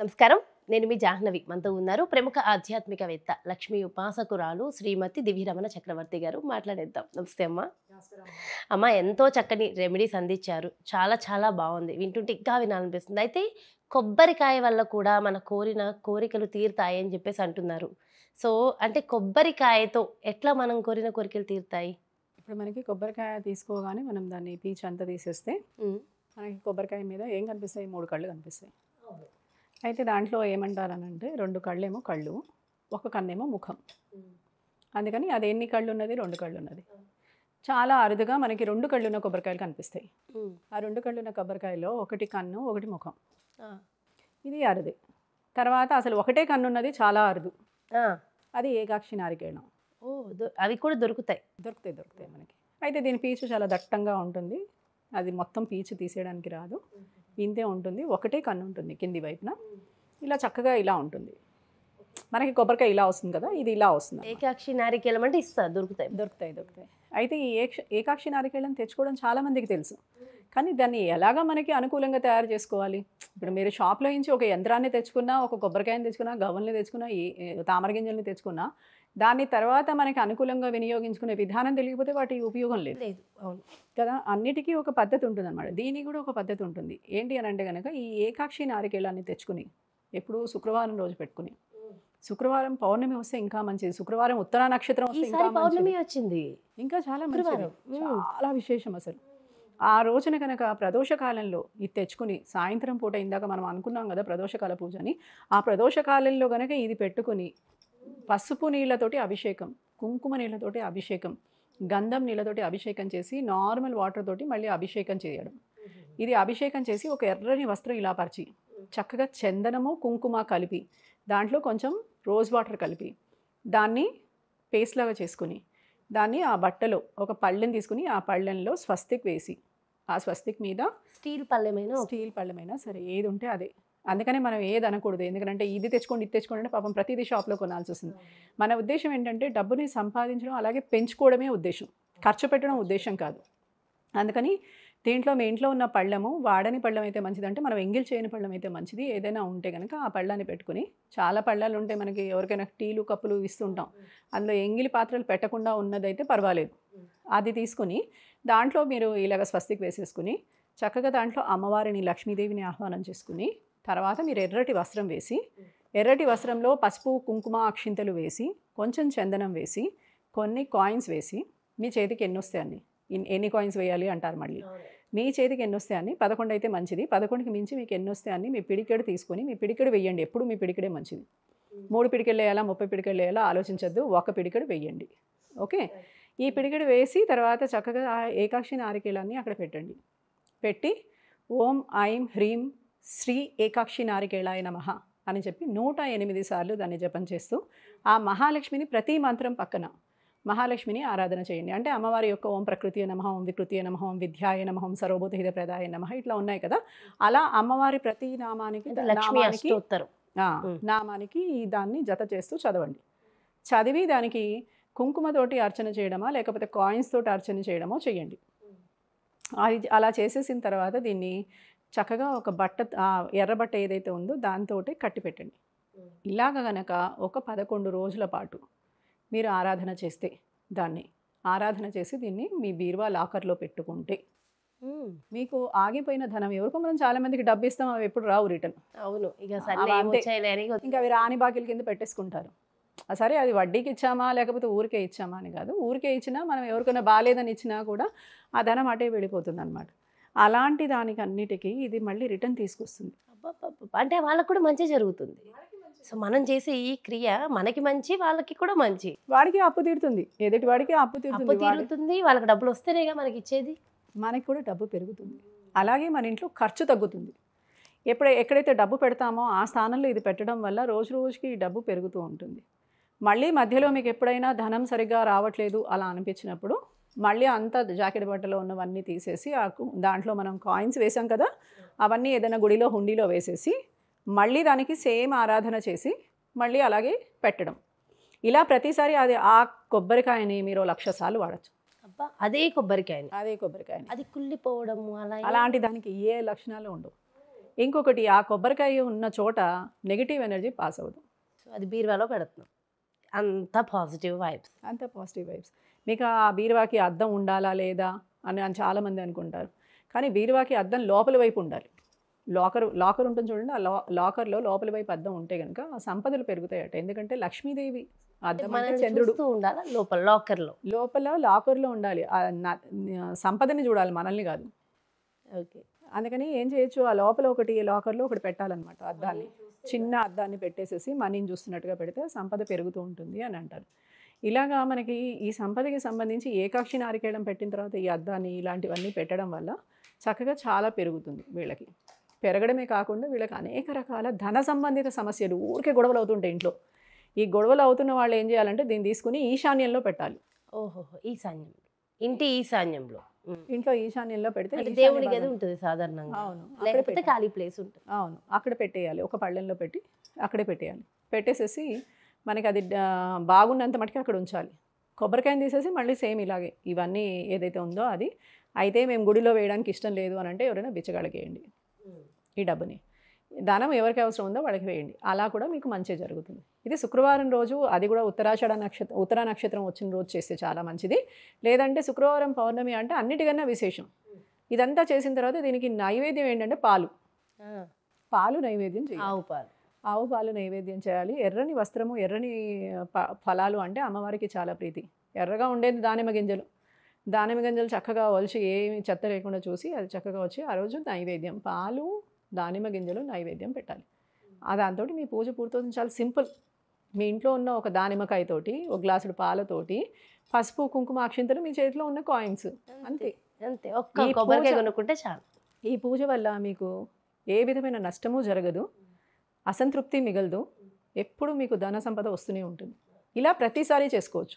నమస్కారం నేను మీ జాహ్నవి మనతో ఉన్నారు ప్రముఖ ఆధ్యాత్మికవేత్త లక్ష్మీ ఉపాసకురాలు శ్రీమతి దివ్యరమణ చక్రవర్తి గారు మాట్లాడేద్దాం నమస్తే అమ్మ అమ్మ ఎంతో చక్కని రెమెడీస్ అందించారు చాలా చాలా బాగుంది వింటుంటే ఇంకా వినాలనిపిస్తుంది అయితే కొబ్బరికాయ వల్ల కూడా మన కోరిన కోరికలు తీరుతాయి అని చెప్పేసి అంటున్నారు సో అంటే కొబ్బరికాయతో ఎట్లా మనం కోరిన కోరికలు తీరుతాయి ఇప్పుడు మనకి కొబ్బరికాయ తీసుకోగానే మనం దాన్ని పీచు అంతా తీసేస్తే మనకి కొబ్బరికాయ మీద ఏం కనిపిస్తాయి మూడు కళ్ళు కనిపిస్తాయి అయితే దాంట్లో ఏమంటారనంటే రెండు కళ్ళేమో కళ్ళు ఒక కన్నేమో ముఖం అందుకని అది ఎన్ని కళ్ళు ఉన్నది రెండు కళ్ళు ఉన్నది చాలా అరుదుగా మనకి రెండు కళ్ళు ఉన్న కొబ్బరికాయలు కనిపిస్తాయి ఆ రెండు కళ్ళు ఉన్న కొబ్బరికాయలో ఒకటి కన్ను ఒకటి ముఖం ఇది అరుదు తర్వాత అసలు ఒకటే కన్ను ఉన్నది చాలా అరుదు అది ఏకాక్షి నారికేణం ఓ అవి కూడా దొరుకుతాయి దొరుకుతాయి దొరుకుతాయి మనకి అయితే దీని పీచు చాలా దట్టంగా ఉంటుంది అది మొత్తం పీచు తీసేయడానికి రాదు ఇంతే ఉంటుంది ఒకటే కన్ను ఉంటుంది కింది వైపున ఇలా చక్కగా ఇలా ఉంటుంది మనకి కొబ్బరికాయ ఇలా వస్తుంది కదా ఇది ఇలా వస్తుంది ఏకాక్షి నారికేళం అంటే ఇస్తా దొరుకుతాయి దొరుకుతాయి దొరుకుతాయి అయితే ఈ ఏక్ష ఏకాక్షి నారికేళం తెచ్చుకోవడం చాలామందికి తెలుసు కానీ దాన్ని ఎలాగా మనకి అనుకూలంగా తయారు చేసుకోవాలి ఇప్పుడు మీరు షాప్లో నుంచి ఒక యంత్రాన్ని తెచ్చుకున్నా ఒక కొబ్బరికాయని తెచ్చుకున్నా గవ్వల్ని తెచ్చుకున్నా ఈ తామర గింజల్ని తెచ్చుకున్నా దాన్ని తర్వాత మనకి అనుకూలంగా వినియోగించుకునే విధానం తెలియకపోతే వాటి ఉపయోగం లేదు కదా అన్నిటికీ ఒక పద్ధతి ఉంటుంది అనమాట దీనికి కూడా ఒక పద్ధతి ఉంటుంది ఏంటి అని అంటే కనుక ఈ ఏకాక్షి నారికేళాన్ని తెచ్చుకుని ఎప్పుడు శుక్రవారం రోజు పెట్టుకుని శుక్రవారం పౌర్ణమి వస్తే ఇంకా మంచిది శుక్రవారం ఉత్తర నక్షత్రం వస్తే పౌర్ణమి వచ్చింది ఇంకా చాలా మంచిది చాలా విశేషం అసలు ఆ రోజున కనుక ప్రదోషకాలంలో ఇది తెచ్చుకుని సాయంత్రం పూట ఇందాక మనం అనుకున్నాం కదా ప్రదోషకాల పూజ అని ఆ ప్రదోషకాలంలో కనుక ఇది పెట్టుకుని పసుపు నీళ్ళతోటి అభిషేకం కుంకుమ నీళ్ళతోటి అభిషేకం గంధం నీళ్ళతోటి అభిషేకం చేసి నార్మల్ వాటర్ తోటి మళ్ళీ అభిషేకం చేయడం ఇది అభిషేకం చేసి ఒక ఎర్రని వస్త్రం ఇలా పరిచి చక్కగా చందనము కుంకుమ కలిపి దాంట్లో కొంచెం రోజ్ వాటర్ కలిపి దాన్ని పేస్ట్ లాగా చేసుకుని దాన్ని ఆ బట్టలో ఒక పళ్ళెని తీసుకుని ఆ పళ్ళెంలో స్వస్తిక్ వేసి ఆ స్వస్తిక్ మీద స్టీల్ పళ్ళెమైనా స్టీల్ పళ్ళెమైనా సరే ఏది ఉంటే అదే అందుకనే మనం ఏది అనకూడదు ఎందుకంటే ఇది తెచ్చుకోండి ఇది తెచ్చుకోండి అంటే పాపం ప్రతిదీ షాప్లో కొనాల్సి వస్తుంది మన ఉద్దేశం ఏంటంటే డబ్బుని సంపాదించడం అలాగే పెంచుకోవడమే ఉద్దేశం ఖర్చు పెట్టడం ఉద్దేశం కాదు అందుకని దీంట్లో మీ ఇంట్లో ఉన్న పళ్ళము వాడని పళ్ళం అయితే మంచిది అంటే మనం ఎంగిల్ చేయని పళ్ళం అయితే మంచిది ఏదైనా ఉంటే కనుక ఆ పళ్ళాన్ని పెట్టుకుని చాలా పళ్ళాలు ఉంటే మనకి ఎవరికైనా టీలు కప్పులు ఇస్తుంటాం అందులో ఎంగిలి పాత్రలు పెట్టకుండా ఉన్నదైతే పర్వాలేదు అది తీసుకుని దాంట్లో మీరు ఇలాగ స్వస్తికి వేసేసుకుని చక్కగా దాంట్లో అమ్మవారిని లక్ష్మీదేవిని ఆహ్వానం చేసుకుని తర్వాత మీరు ఎర్రటి వస్త్రం వేసి ఎర్రటి వస్త్రంలో పసుపు కుంకుమ అక్షింతలు వేసి కొంచెం చందనం వేసి కొన్ని కాయిన్స్ వేసి మీ చేతికి ఎన్ని అన్ని ఎన్ని కాయిన్స్ వేయాలి అంటారు మళ్ళీ మీ చేతికి ఎన్ని వస్తాయని పదకొండు అయితే మంచిది పదకొండుకి మించి మీకు ఎన్ని వస్తాయని మీ పిడికెడు తీసుకొని మీ పిడికెడు వేయండి ఎప్పుడు మీ పిడికెడే మంచిది మూడు పిడికెళ్ళు వేయాలా ముప్పై పిడికెళ్ళు వేయాలా ఆలోచించద్దు ఒక పిడికెడు వేయండి ఓకే ఈ పిడికెడు వేసి తర్వాత చక్కగా ఏకాక్షి నారికేళాన్ని అక్కడ పెట్టండి పెట్టి ఓం ఐం హ్రీం శ్రీ ఏకాక్షి నారికేళాయ నమ అని చెప్పి నూట ఎనిమిది సార్లు దాన్ని జపం చేస్తూ ఆ మహాలక్ష్మిని ప్రతి మంత్రం పక్కన మహాలక్ష్మిని ఆరాధన చేయండి అంటే అమ్మవారి యొక్క ఓం ప్రకృతి నమ ఓం వికృతి నమ ఓం విద్యాయ నమ ఓం సర్వభూతహిత ప్రదాయ నమ ఇట్లా ఉన్నాయి కదా అలా అమ్మవారి ప్రతి నామానికి నామానికి నామానికి దాన్ని జత చేస్తూ చదవండి చదివి దానికి కుంకుమతోటి అర్చన చేయడమా లేకపోతే కాయిన్స్ తోటి అర్చన చేయడమో చేయండి అది అలా చేసేసిన తర్వాత దీన్ని చక్కగా ఒక బట్ట ఎర్ర బట్ట ఏదైతే ఉందో దాంతో కట్టి పెట్టండి ఇలాగ గనక ఒక పదకొండు రోజుల పాటు మీరు ఆరాధన చేస్తే దాన్ని ఆరాధన చేసి దీన్ని మీ బీరువా లాకర్లో పెట్టుకుంటే మీకు ఆగిపోయిన ధనం ఎవరికో మనం చాలా మందికి డబ్బు ఇస్తాం అవి ఎప్పుడు రావు రిటర్న్ అవును ఇంకా అవి రాని బాకీల కింద పెట్టేసుకుంటారు సరే అది వడ్డీకి ఇచ్చామా లేకపోతే ఊరికే ఇచ్చామా అని కాదు ఊరికే ఇచ్చినా మనం ఎవరికైనా బాగాలేదని ఇచ్చినా కూడా ఆ ధనం అటే వెళ్ళిపోతుంది అనమాట అలాంటి దానికి అన్నిటికీ ఇది మళ్ళీ రిటర్న్ తీసుకొస్తుంది అంటే వాళ్ళకు కూడా మంచి జరుగుతుంది సో మనం చేసే ఈ క్రియ మనకి మంచి వాళ్ళకి కూడా మంచి వాడికి అప్పు తీరుతుంది ఎదుటి వాడికి అప్పు తీరుతుంది వాళ్ళకి డబ్బులు వస్తేనేగా మనకి ఇచ్చేది మనకి కూడా డబ్బు పెరుగుతుంది అలాగే మన ఇంట్లో ఖర్చు తగ్గుతుంది ఎప్పుడ ఎక్కడైతే డబ్బు పెడతామో ఆ స్థానంలో ఇది పెట్టడం వల్ల రోజు రోజుకి డబ్బు పెరుగుతూ ఉంటుంది మళ్ళీ మధ్యలో మీకు ఎప్పుడైనా ధనం సరిగ్గా రావట్లేదు అలా అనిపించినప్పుడు మళ్ళీ అంత జాకెట్ బట్టలో ఉన్నవన్నీ తీసేసి ఆ దాంట్లో మనం కాయిన్స్ వేసాం కదా అవన్నీ ఏదైనా గుడిలో హుండీలో వేసేసి మళ్ళీ దానికి సేమ్ ఆరాధన చేసి మళ్ళీ అలాగే పెట్టడం ఇలా ప్రతిసారి అది ఆ కొబ్బరికాయని మీరు లక్ష సార్లు వాడచ్చు అబ్బా అదే కొబ్బరికాయని అదే కొబ్బరికాయని అది కుళ్ళిపోవడం అలా అలాంటి దానికి ఏ లక్షణాలు ఉండవు ఇంకొకటి ఆ కొబ్బరికాయ ఉన్న చోట నెగిటివ్ ఎనర్జీ పాస్ అవ్వదు అది బీరువాలో పెడుతున్నాం అంత పాజిటివ్ వైబ్స్ అంత పాజిటివ్ వైబ్స్ మీకు ఆ బీరువాకి అద్దం ఉండాలా లేదా అని అని చాలామంది అనుకుంటారు కానీ బీరువాకి అద్దం లోపల వైపు ఉండాలి లాకర్ లాకర్ ఉంటుంది చూడండి ఆ లాకర్లో లోపల వైపు అద్దం ఉంటే కనుక సంపదలు పెరుగుతాయట ఎందుకంటే లక్ష్మీదేవి అద్దం చంద్రుడు ఉండాలి లోపల లాకర్లో లోపల లాకర్లో ఉండాలి సంపదని చూడాలి మనల్ని కాదు ఓకే అందుకని ఏం చేయొచ్చు ఆ లోపల ఒకటి లాకర్లో ఒకటి పెట్టాలన్నమాట అద్దాన్ని చిన్న అద్దాన్ని పెట్టేసేసి మనీని చూస్తున్నట్టుగా పెడితే సంపద పెరుగుతూ ఉంటుంది అని అంటారు ఇలాగా మనకి ఈ సంపదకి సంబంధించి ఏకాక్షి నారికేయడం పెట్టిన తర్వాత ఈ అద్దాన్ని ఇలాంటివన్నీ పెట్టడం వల్ల చక్కగా చాలా పెరుగుతుంది వీళ్ళకి పెరగడమే కాకుండా వీళ్ళకి అనేక రకాల ధన సంబంధిత సమస్యలు ఊరికే గొడవలు అవుతుంటాయి ఇంట్లో ఈ గొడవలు అవుతున్న వాళ్ళు ఏం చేయాలంటే దీన్ని తీసుకుని ఈశాన్యంలో పెట్టాలి ఓహో ఈశాన్యంలో ఇంటి ఈశాన్యంలో ఇంట్లో ఈశాన్యంలో పెడితే దేవుడి ఉంటుంది సాధారణంగా అవును ఖాళీ ప్లేస్ ఉంటుంది అవును అక్కడ పెట్టేయాలి ఒక పళ్ళెంలో పెట్టి అక్కడే పెట్టేయాలి పెట్టేసేసి మనకి అది బాగున్నంత మటుకు అక్కడ ఉంచాలి కొబ్బరికాయని తీసేసి మళ్ళీ సేమ్ ఇలాగే ఇవన్నీ ఏదైతే ఉందో అది అయితే మేము గుడిలో వేయడానికి ఇష్టం లేదు అని అంటే ఎవరైనా బిచ్చగాళ్ళకి వేయండి ఈ డబ్బుని దానం ఎవరికి అవసరం ఉందో వాళ్ళకి వేయండి అలా కూడా మీకు మంచి జరుగుతుంది ఇది శుక్రవారం రోజు అది కూడా ఉత్తరాషాఢ నక్షత్రం ఉత్తరా నక్షత్రం వచ్చిన రోజు చేస్తే చాలా మంచిది లేదంటే శుక్రవారం పౌర్ణమి అంటే అన్నిటికన్నా విశేషం ఇదంతా చేసిన తర్వాత దీనికి నైవేద్యం ఏంటంటే పాలు పాలు నైవేద్యం చేయాలి ఆవు పాలు ఆవు పాలు నైవేద్యం చేయాలి ఎర్రని వస్త్రము ఎర్రని ఫలాలు అంటే అమ్మవారికి చాలా ప్రీతి ఎర్రగా ఉండేది దానిమ్మ గింజలు దానిమ్మ గింజలు చక్కగా వలిచి ఏమి చెత్త లేకుండా చూసి అది చక్కగా వచ్చి ఆ రోజు నైవేద్యం పాలు దానిమ్మ గింజలు నైవేద్యం పెట్టాలి దాంతో మీ పూజ పూర్తవుతుంది చాలా సింపుల్ మీ ఇంట్లో ఉన్న ఒక దానిమ్మకాయతోటి ఒక గ్లాసుడు పాలతోటి పసుపు కుంకుమ అక్షింతలు మీ చేతిలో ఉన్న కాయిన్స్ అంతే అంతే ఒక్క కొబ్బరికాయ కొనుక్కుంటే చాలు ఈ పూజ వల్ల మీకు ఏ విధమైన నష్టము జరగదు అసంతృప్తి మిగలదు ఎప్పుడు మీకు ధన సంపద వస్తూనే ఉంటుంది ఇలా ప్రతిసారి చేసుకోవచ్చు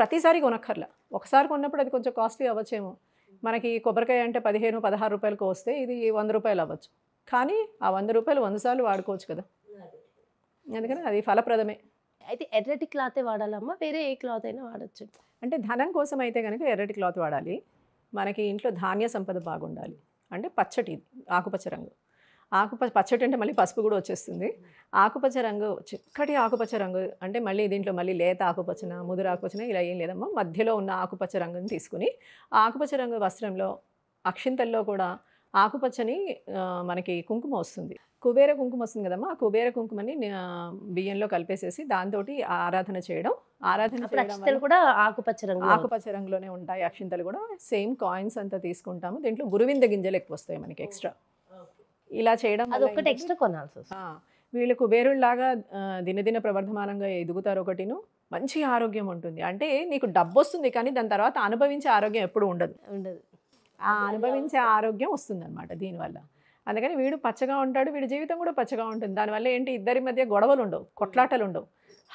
ప్రతిసారి కొనక్కర్లా ఒకసారి కొన్నప్పుడు అది కొంచెం కాస్ట్లీ అవ్వచ్చేమో మనకి కొబ్బరికాయ అంటే పదిహేను పదహారు రూపాయలకు వస్తే ఇది వంద రూపాయలు అవ్వచ్చు కానీ ఆ వంద రూపాయలు వంద సార్లు వాడుకోవచ్చు కదా అందుకని అది ఫలప్రదమే అయితే ఎర్రటి క్లాతే వాడాలమ్మా వేరే ఏ క్లాత్ అయినా వాడచ్చు అంటే ధనం కోసం అయితే కనుక ఎర్రటి క్లాత్ వాడాలి మనకి ఇంట్లో ధాన్య సంపద బాగుండాలి అంటే పచ్చటి ఆకుపచ్చ రంగు ఆకుపచ్చ పచ్చటి అంటే మళ్ళీ పసుపు కూడా వచ్చేస్తుంది ఆకుపచ్చ రంగు చిక్కటి ఆకుపచ్చ రంగు అంటే మళ్ళీ దీంట్లో మళ్ళీ లేత ఆకుపచ్చన ముదురు ఆకుపచ్చన ఇలా ఏం లేదమ్మా మధ్యలో ఉన్న ఆకుపచ్చ రంగుని తీసుకుని ఆకుపచ్చ రంగు వస్త్రంలో అక్షింతల్లో కూడా ఆకుపచ్చని మనకి కుంకుమ వస్తుంది కుబేర కుంకుమ వస్తుంది కదమ్మా ఆ కుబేర కుంకుమని బియ్యంలో కలిపేసేసి దాంతో ఆరాధన చేయడం ఆరాధన అక్షింతలు కూడా ఆకుపచ్చ రంగు ఆకుపచ్చ రంగులోనే ఉంటాయి అక్షింతలు కూడా సేమ్ కాయిన్స్ అంతా తీసుకుంటాము దీంట్లో గురువింద గింజలు ఎక్కువ వస్తాయి మనకి ఎక్స్ట్రా ఇలా చేయడం అది ఎక్స్ట్రా కొనాల్సి వస్తుంది వీళ్ళు కుబేరుళ్ళలాగా దినదిన ప్రవర్ధమానంగా ఎదుగుతారు ఒకటిను మంచి ఆరోగ్యం ఉంటుంది అంటే నీకు డబ్బు వస్తుంది కానీ దాని తర్వాత అనుభవించే ఆరోగ్యం ఎప్పుడు ఉండదు ఉండదు ఆ అనుభవించే ఆరోగ్యం వస్తుంది అనమాట దీనివల్ల అందుకని వీడు పచ్చగా ఉంటాడు వీడి జీవితం కూడా పచ్చగా ఉంటుంది దానివల్ల ఏంటి ఇద్దరి మధ్య గొడవలు ఉండవు కొట్లాటలు ఉండవు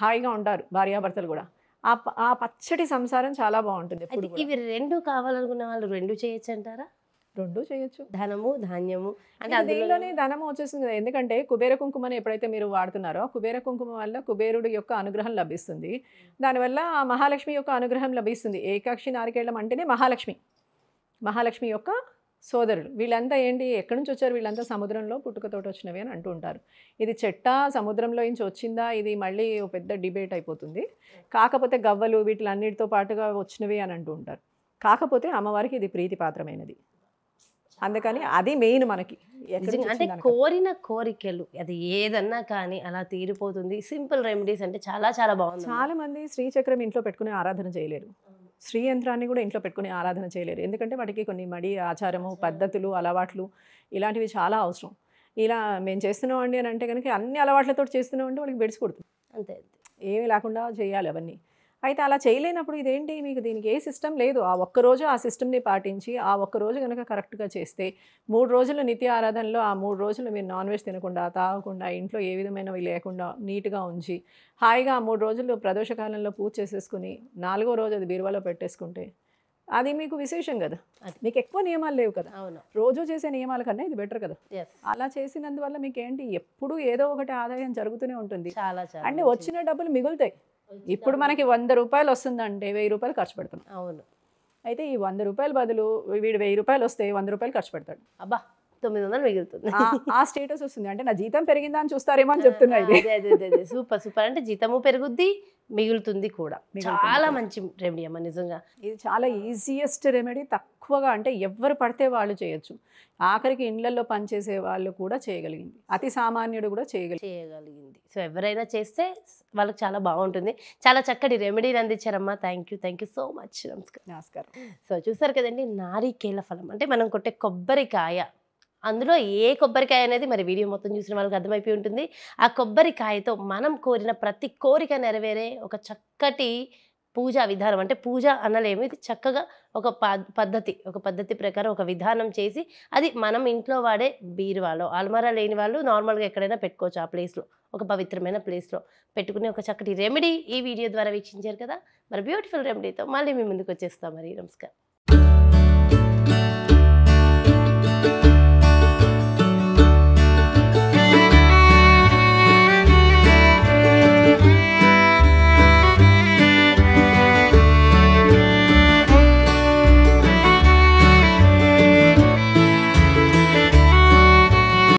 హాయిగా ఉంటారు భార్యాభర్తలు కూడా ఆ పచ్చటి సంసారం చాలా బాగుంటుంది ఇవి రెండు కావాలనుకున్న వాళ్ళు రెండు చేయొచ్చు అంటారా రెండు చేయొచ్చు ధనము ధాన్యము అంటే దీనిలోనే ధనము వచ్చేసింది కదా ఎందుకంటే కుబేర కుంకుమని ఎప్పుడైతే మీరు వాడుతున్నారో కుబేర కుంకుమ వల్ల కుబేరుడు యొక్క అనుగ్రహం లభిస్తుంది దానివల్ల మహాలక్ష్మి యొక్క అనుగ్రహం లభిస్తుంది ఏకాక్షి నారికేళం అంటేనే మహాలక్ష్మి మహాలక్ష్మి యొక్క సోదరుడు వీళ్ళంతా ఏంటి ఎక్కడి నుంచి వచ్చారు వీళ్ళంతా సముద్రంలో పుట్టుకతోటి వచ్చినవి అని అంటూ ఉంటారు ఇది చెట్ట సముద్రంలో నుంచి వచ్చిందా ఇది మళ్ళీ పెద్ద డిబేట్ అయిపోతుంది కాకపోతే గవ్వలు వీటిలన్నిటితో పాటుగా వచ్చినవి అని అంటూ ఉంటారు కాకపోతే అమ్మవారికి ఇది ప్రీతిపాత్రమైనది అందుకని అది మెయిన్ మనకి అంటే కోరిన కోరికలు అది ఏదన్నా కానీ అలా తీరిపోతుంది సింపుల్ రెమెడీస్ అంటే చాలా చాలా బాగుంది చాలా మంది శ్రీచక్రం ఇంట్లో పెట్టుకునే ఆరాధన చేయలేరు శ్రీ యంత్రాన్ని కూడా ఇంట్లో పెట్టుకుని ఆరాధన చేయలేరు ఎందుకంటే వాటికి కొన్ని మడి ఆచారము పద్ధతులు అలవాట్లు ఇలాంటివి చాలా అవసరం ఇలా మేము చేస్తున్నాం అండి అని అంటే కనుక అన్ని అలవాట్లతో చేస్తున్నాం అంటే వాళ్ళకి బెడిసి కొడుతుంది అంతే ఏమీ లేకుండా చేయాలి అవన్నీ అయితే అలా చేయలేనప్పుడు ఇదేంటి మీకు దీనికి ఏ సిస్టమ్ లేదు ఆ ఒక్కరోజు ఆ సిస్టమ్ని పాటించి ఆ ఒక్కరోజు కనుక కరెక్ట్గా చేస్తే మూడు రోజులు నిత్య ఆరాధనలో ఆ మూడు రోజులు మీరు నాన్ వెజ్ తినకుండా తాగకుండా ఇంట్లో ఏ విధమైనవి లేకుండా నీట్గా ఉంచి హాయిగా ఆ మూడు రోజులు ప్రదోషకాలంలో పూజ చేసేసుకుని నాలుగో రోజు అది బీరువాలో పెట్టేసుకుంటే అది మీకు విశేషం కదా మీకు ఎక్కువ నియమాలు లేవు కదా అవును రోజు చేసే నియమాల కన్నా ఇది బెటర్ కదా అలా చేసినందువల్ల మీకు ఏంటి ఎప్పుడు ఏదో ఒకటి ఆదాయం జరుగుతూనే ఉంటుంది చాలా అంటే వచ్చిన డబ్బులు మిగులుతాయి ఇప్పుడు మనకి వంద రూపాయలు వస్తుందంటే వెయ్యి రూపాయలు ఖర్చు పెడుతున్నాం అవును అయితే ఈ వంద రూపాయల బదులు వీడు వెయ్యి రూపాయలు వస్తే వంద రూపాయలు ఖర్చు పెడతాడు అబ్బా తొమ్మిది వందలు మిగులుతుంది ఆ స్టేటస్ వస్తుంది అంటే నా జీతం పెరిగిందా అని చూస్తారేమో అని చెప్తున్నా సూపర్ సూపర్ అంటే జీతము పెరుగుద్ది మిగులుతుంది కూడా చాలా మంచి రెమెడీ అమ్మ నిజంగా ఇది చాలా ఈజియెస్ట్ రెమెడీ తక్కువగా అంటే ఎవరు పడితే వాళ్ళు చేయొచ్చు ఆఖరికి ఇండ్లలో పనిచేసే వాళ్ళు కూడా చేయగలిగింది అతి సామాన్యుడు కూడా చేయగలి చేయగలిగింది సో ఎవరైనా చేస్తే వాళ్ళకి చాలా బాగుంటుంది చాలా చక్కటి రెమెడీని అందించారమ్మా thank you thank you so much నమస్కారం నమస్కారం సో చూసారు కదండి నారికేల ఫలం అంటే మనం కొట్టే కొబ్బరికాయ అందులో ఏ కొబ్బరికాయ అనేది మరి వీడియో మొత్తం చూసిన వాళ్ళకి అర్థమైపోయి ఉంటుంది ఆ కొబ్బరికాయతో మనం కోరిన ప్రతి కోరిక నెరవేరే ఒక చక్కటి పూజా విధానం అంటే పూజ అనలేమి ఇది చక్కగా ఒక పద్ధతి ఒక పద్ధతి ప్రకారం ఒక విధానం చేసి అది మనం ఇంట్లో వాడే బీరువాలో అల్మారా లేని వాళ్ళు నార్మల్గా ఎక్కడైనా పెట్టుకోవచ్చు ఆ ప్లేస్లో ఒక పవిత్రమైన ప్లేస్లో పెట్టుకునే ఒక చక్కటి రెమెడీ ఈ వీడియో ద్వారా వీక్షించారు కదా మరి బ్యూటిఫుల్ రెమెడీతో మళ్ళీ మీ ముందుకు వచ్చేస్తాం మరి నమస్కారం